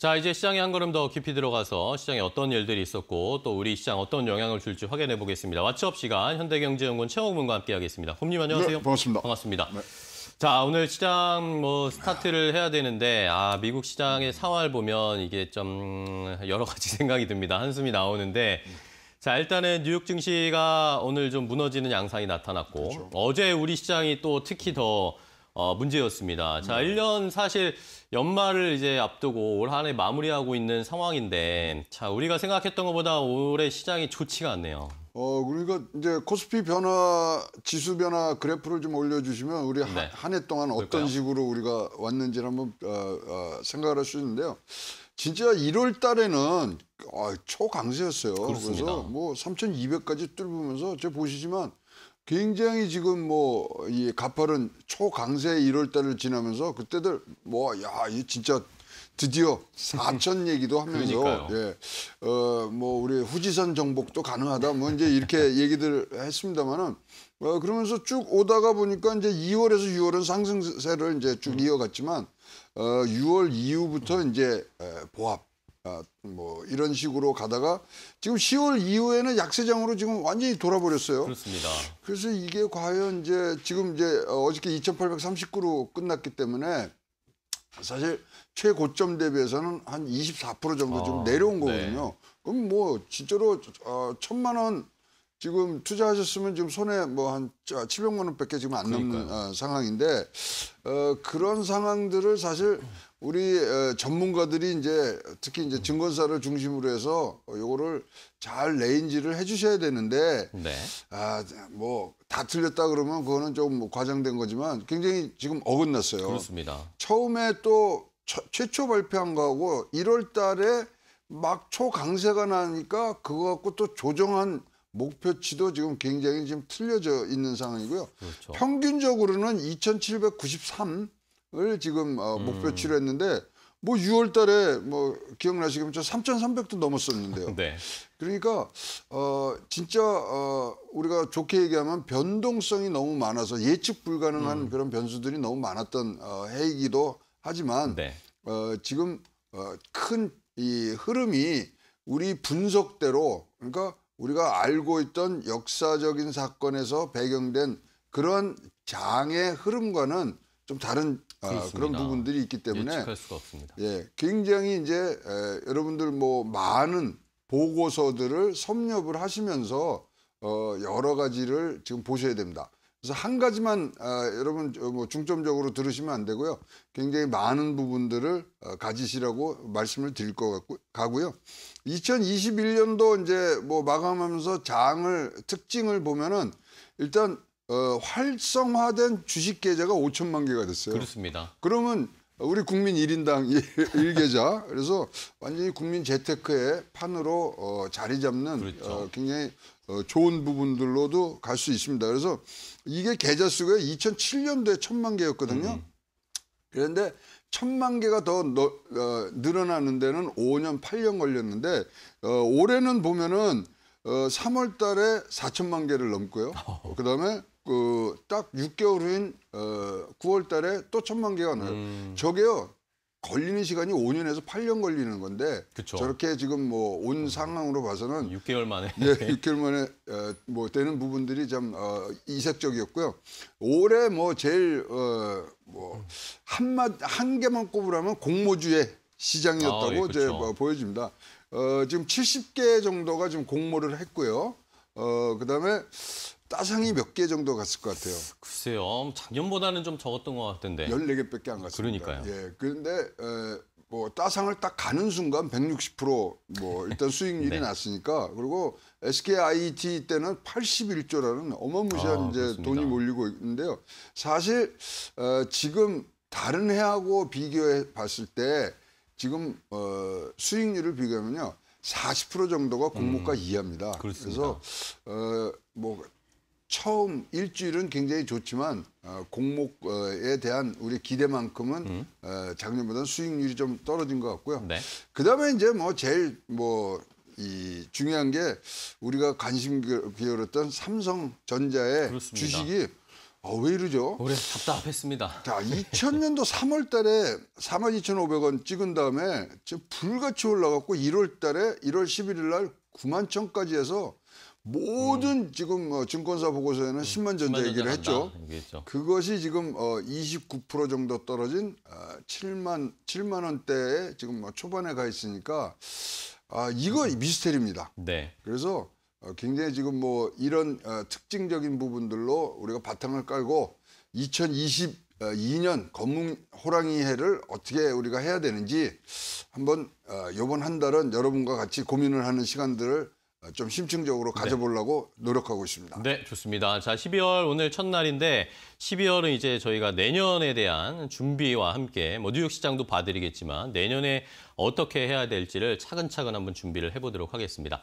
자, 이제 시장에 한 걸음 더 깊이 들어가서 시장에 어떤 일들이 있었고 또 우리 시장 어떤 영향을 줄지 확인해 보겠습니다. 왓츠업 시간 현대경제연구원 최홍욱 문과 함께 하겠습니다. 홈님 안녕하세요. 네, 반갑습니다. 반갑습니다. 네. 자, 오늘 시장 뭐 스타트를 해야 되는데 아, 미국 시장의 상황을 보면 이게 좀 여러 가지 생각이 듭니다. 한숨이 나오는데 자, 일단은 뉴욕 증시가 오늘 좀 무너지는 양상이 나타났고 그렇죠. 어제 우리 시장이 또 특히 더 어, 문제였습니다. 자, 1년 음. 사실 연말을 이제 앞두고 올 한해 마무리하고 있는 상황인데 자, 우리가 생각했던 것보다 올해 시장이 좋지가 않네요. 어, 그러니까 이제 코스피 변화, 지수 변화 그래프를 좀 올려주시면 우리 네. 한해 동안 어떤 그럴까요? 식으로 우리가 왔는지를 한번 어, 어, 생각을 할 수 있는데요. 진짜 1월 달에는 어, 초강세였어요. 그렇습니다. 그래서 뭐 3,200까지 뚫으면서 제가 보시지만 굉장히 지금 뭐이 가파른 초강세 1월 달을 지나면서 그때들 뭐야이 진짜 드디어 사천 얘기도 하면서 예. 어뭐 우리 후지산 정복도 가능하다 뭐 이제 이렇게 얘기들 했습니다만은 어 그러면서 쭉 오다가 보니까 이제 2월에서 6월은 상승세를 이제 쭉 음. 이어갔지만 어 6월 이후부터 음. 이제 보합 아, 뭐 이런 식으로 가다가 지금 10월 이후에는 약세장으로 지금 완전히 돌아버렸어요. 그렇습니다. 그래서 이게 과연 이제 지금 이제 어저께 2,839로 끝났기 때문에 사실 최고점 대비해서는 한 24% 정도 좀 아, 내려온 네. 거거든요. 네. 그럼 뭐 진짜로 어, 천만 원 지금 투자하셨으면 지금 손에 뭐 한 700만 원밖에 지금 안 그러니까요. 넘는 어, 상황인데 어, 그런 상황들을 사실 우리 어, 전문가들이 이제 특히 이제 증권사를 중심으로 해서 요거를 잘 레인지를 해주셔야 되는데 네. 아뭐 다 틀렸다 그러면 그거는 좀 뭐 과장된 거지만 굉장히 지금 어긋났어요. 그렇습니다. 처음에 또 처, 최초 발표한 거하고 1월 달에 막 초강세가 나니까 그거 갖고 또 조정한 목표치도 지금 굉장히 지금 틀려져 있는 상황이고요. 그렇죠. 평균적으로는 2,793을 지금 어, 목표치로 음. 했는데 뭐 6월 달에 뭐 기억나시겠지만 저 3,300도 넘었었는데요. 네. 그러니까 어 진짜 어 우리가 좋게 얘기하면 변동성이 너무 많아서 예측 불가능한 음. 그런 변수들이 너무 많았던 어 해이기도 하지만 네. 어 지금 어 큰 이 흐름이 우리 분석대로 그러니까 우리가 알고 있던 역사적인 사건에서 배경된 그런 장의 흐름과는 좀 다른 아, 그런 부분들이 있기 때문에 예측할 수가 없습니다. 예, 굉장히 이제 에, 여러분들 뭐 많은 보고서들을 섭렵을 하시면서 어, 여러 가지를 지금 보셔야 됩니다. 그래서 한 가지만 어, 여러분 뭐 중점적으로 들으시면 안 되고요. 굉장히 많은 부분들을 어, 가지시라고 말씀을 드릴 것 같고 가고요. 2021년도 이제 뭐 마감하면서 장을 특징을 보면은 일단 어, 활성화된 주식 계좌가 5천만 개가 됐어요. 그렇습니다. 그러면 우리 국민 일인당일계좌 그래서 완전히 국민 재테크의 판으로 어, 자리 잡는 어, 그렇죠. 어, 굉장히 어, 좋은 부분들로도 갈 수 있습니다. 그래서 이게 계좌 수가 2007년도에 천만 개였거든요. 음. 그런데 천만 개가 더 너, 어, 늘어나는 데는 5년, 8년 걸렸는데 어, 올해는 보면은 어, 3월 달에 4천만 개를 넘고요. 그다음에 그딱6개월 후인 어 9월 달에 또 천만 개가 나요. 음. 저게요. 걸리는 시간이 5년에서 8년 걸리는 건데 그쵸. 저렇게 지금 뭐 온 상황으로 봐서는 6개월 만에 예, 6개월 만에 어, 뭐 되는 부분들이 좀 어, 이색적이었고요. 올해 뭐 제일 어, 뭐한마한 개만 꼽으라면 공모주의 시장이었다고 아, 예, 이제 뭐 보여집니다. 어, 지금 70개 정도가 지금 공모를 했고요. 어, 그다음에 따상이 몇 개 정도 갔을 것 같아요. 글쎄요. 작년보다는 좀 적었던 것 같은데. 14개밖에 안 갔습니다. 그러니까요. 예. 그런데 에, 어, 뭐 따상을 딱 가는 순간 160%뭐 일단 수익률이 네. 났으니까 그리고 SKIT 때는 81조라는 어마무시한 아, 이제 돈이 몰리고 있는데요. 사실 어, 지금 다른 해하고 비교해 봤을 때 지금 어, 수익률을 비교하면요. 40% 정도가 공모가 음, 이하입니다. 그렇습니다. 그래서 어, 뭐 처음 일주일은 굉장히 좋지만 어, 공목에 대한 우리 기대만큼은 음. 어, 작년보다는 수익률이 좀 떨어진 것 같고요. 네. 그다음에 이제 뭐 제일 뭐이 중요한 게 우리가 관심 기울였던 삼성전자의 그렇습니다. 주식이 어, 왜 이러죠? 올해 답답했습니다. 자, 2000년도 3월 달에 42,500원 찍은 다음에 불같이 올라갔고 1월 달에 1월 11일 날 9만 천까지 해서 모든 음. 지금 어, 증권사 보고서에는 10만 음. 전자 1 0 얘기를 했죠. 얘기했죠. 그것이 지금 어, 29% 정도 떨어진 어, 아, 7만 7만 원대에 지금 뭐 초반에 가 있으니까 아 이거 음. 미스테리입니다. 네. 그래서 어, 굉장히 지금 뭐 이런 어, 특징적인 부분들로 우리가 바탕을 깔고 2022년 0 검은 호랑이 해를 어떻게 우리가 해야 되는지 한번 어, 이번 한 달은 여러분과 같이 고민을 하는 시간들을 어, 좀 심층적으로 네. 가져보려고 네. 노력하고 있습니다. 네, 좋습니다. 자, 12월 오늘 첫날인데 12월은 이제 저희가 내년에 대한 준비와 함께 뭐 뉴욕 시장도 봐드리겠지만 내년에 어떻게 해야 될지를 차근차근 한번 준비를 해보도록 하겠습니다.